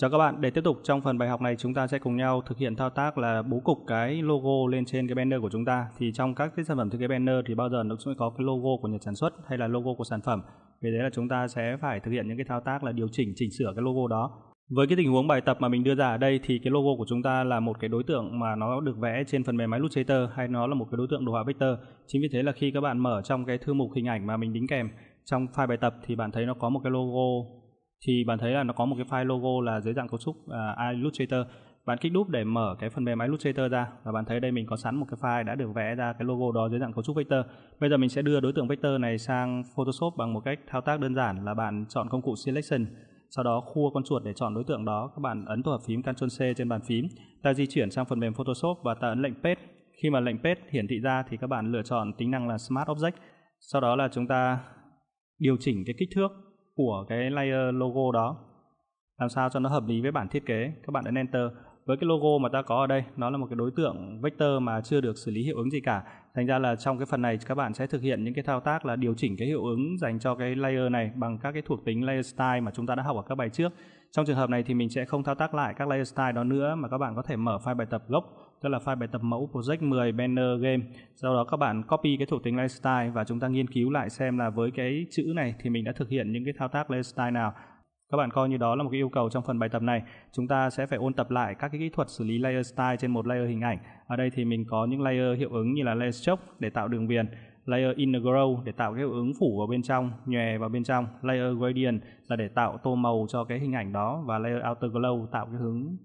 Chào các bạn, để tiếp tục trong phần bài học này chúng ta sẽ cùng nhau thực hiện thao tác là bố cục cái logo lên trên cái banner của chúng ta. Thì trong các cái sản phẩm thiết kế banner thì bao giờ nó sẽ có cái logo của nhà sản xuất hay là logo của sản phẩm. Vì thế là chúng ta sẽ phải thực hiện những cái thao tác là điều chỉnh chỉnh sửa cái logo đó. Với cái tình huống bài tập mà mình đưa ra ở đây thì cái logo của chúng ta là một cái đối tượng mà nó được vẽ trên phần mềm máy Illustrator hay nó là một cái đối tượng đồ họa vector. Chính vì thế là khi các bạn mở trong cái thư mục hình ảnh mà mình đính kèm trong file bài tập thì bạn thấy nó có một cái logo thì bạn thấy là nó có một cái file logo là dưới dạng cấu trúc uh, Illustrator bạn kích đúp để mở cái phần mềm Illustrator ra và bạn thấy đây mình có sẵn một cái file đã được vẽ ra cái logo đó dưới dạng cấu trúc vector. Bây giờ mình sẽ đưa đối tượng vector này sang Photoshop bằng một cách thao tác đơn giản là bạn chọn công cụ selection, sau đó khua con chuột để chọn đối tượng đó, các bạn ấn tổ hợp phím Ctrl C trên bàn phím. Ta di chuyển sang phần mềm Photoshop và ta ấn lệnh paste. Khi mà lệnh paste hiển thị ra thì các bạn lựa chọn tính năng là Smart Object. Sau đó là chúng ta điều chỉnh cái kích thước của cái layer logo đó làm sao cho nó hợp lý với bản thiết kế các bạn ấn enter với cái logo mà ta có ở đây nó là một cái đối tượng vector mà chưa được xử lý hiệu ứng gì cả thành ra là trong cái phần này các bạn sẽ thực hiện những cái thao tác là điều chỉnh cái hiệu ứng dành cho cái layer này bằng các cái thuộc tính layer style mà chúng ta đã học ở các bài trước trong trường hợp này thì mình sẽ không thao tác lại các layer style đó nữa mà các bạn có thể mở file bài tập gốc tức là file bài tập mẫu project 10 banner game sau đó các bạn copy cái thuộc tính lifestyle và chúng ta nghiên cứu lại xem là với cái chữ này thì mình đã thực hiện những cái thao tác lifestyle nào các bạn coi như đó là một cái yêu cầu trong phần bài tập này chúng ta sẽ phải ôn tập lại các cái kỹ thuật xử lý layer style trên một layer hình ảnh ở đây thì mình có những layer hiệu ứng như là layer stroke để tạo đường viền layer integral để tạo cái hiệu ứng phủ vào bên trong nhòe vào bên trong layer gradient là để tạo tô màu cho cái hình ảnh đó và layer outer glow tạo cái hướng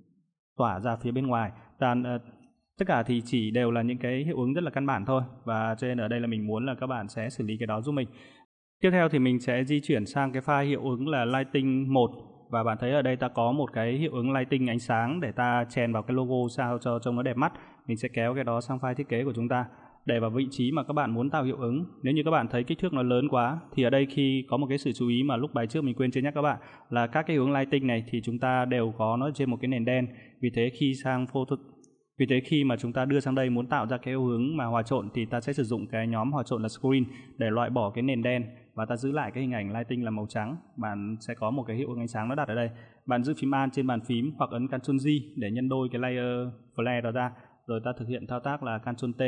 tỏa ra phía bên ngoài ta tất cả thì chỉ đều là những cái hiệu ứng rất là căn bản thôi và cho nên ở đây là mình muốn là các bạn sẽ xử lý cái đó giúp mình tiếp theo thì mình sẽ di chuyển sang cái file hiệu ứng là lighting 1 và bạn thấy ở đây ta có một cái hiệu ứng lighting ánh sáng để ta chèn vào cái logo sao cho trông nó đẹp mắt mình sẽ kéo cái đó sang file thiết kế của chúng ta để vào vị trí mà các bạn muốn tạo hiệu ứng nếu như các bạn thấy kích thước nó lớn quá thì ở đây khi có một cái sự chú ý mà lúc bài trước mình quên chưa nhắc các bạn là các cái hướng lighting này thì chúng ta đều có nó trên một cái nền đen vì thế khi sang photo vì thế khi mà chúng ta đưa sang đây muốn tạo ra cái hướng mà hòa trộn thì ta sẽ sử dụng cái nhóm hòa trộn là screen để loại bỏ cái nền đen và ta giữ lại cái hình ảnh lighting là màu trắng bạn sẽ có một cái hiệu ứng ánh sáng nó đặt ở đây bạn giữ phím an trên bàn phím hoặc ấn Ctrl J để nhân đôi cái layer flare đó ra rồi ta thực hiện thao tác là Ctrl T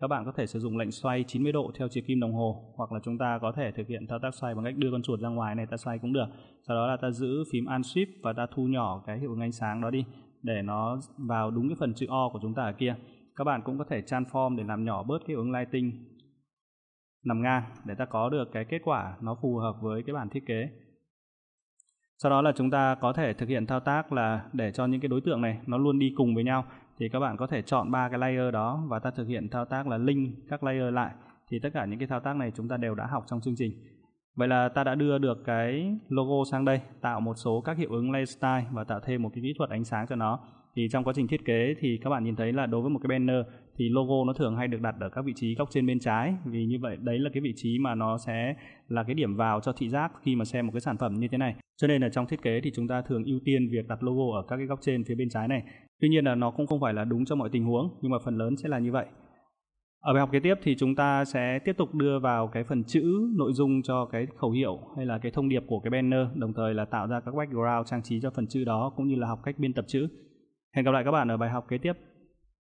các bạn có thể sử dụng lệnh xoay 90 độ theo chiều kim đồng hồ hoặc là chúng ta có thể thực hiện thao tác xoay bằng cách đưa con chuột ra ngoài này ta xoay cũng được sau đó là ta giữ phím an Shift và ta thu nhỏ cái hiệu ứng ánh sáng đó đi để nó vào đúng cái phần chữ O của chúng ta ở kia. Các bạn cũng có thể transform để làm nhỏ bớt cái ứng lighting nằm ngang để ta có được cái kết quả nó phù hợp với cái bản thiết kế. Sau đó là chúng ta có thể thực hiện thao tác là để cho những cái đối tượng này nó luôn đi cùng với nhau thì các bạn có thể chọn ba cái layer đó và ta thực hiện thao tác là link các layer lại thì tất cả những cái thao tác này chúng ta đều đã học trong chương trình. Vậy là ta đã đưa được cái logo sang đây, tạo một số các hiệu ứng layer style và tạo thêm một cái kỹ thuật ánh sáng cho nó. Thì trong quá trình thiết kế thì các bạn nhìn thấy là đối với một cái banner thì logo nó thường hay được đặt ở các vị trí góc trên bên trái vì như vậy đấy là cái vị trí mà nó sẽ là cái điểm vào cho thị giác khi mà xem một cái sản phẩm như thế này. Cho nên là trong thiết kế thì chúng ta thường ưu tiên việc đặt logo ở các cái góc trên phía bên trái này. Tuy nhiên là nó cũng không phải là đúng cho mọi tình huống nhưng mà phần lớn sẽ là như vậy. Ở bài học kế tiếp thì chúng ta sẽ tiếp tục đưa vào cái phần chữ nội dung cho cái khẩu hiệu hay là cái thông điệp của cái banner, đồng thời là tạo ra các background trang trí cho phần chữ đó cũng như là học cách biên tập chữ. Hẹn gặp lại các bạn ở bài học kế tiếp.